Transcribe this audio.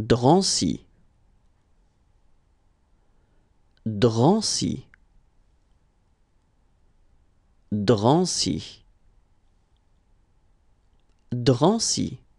Drancy. Drancy. Drancy. Drancy.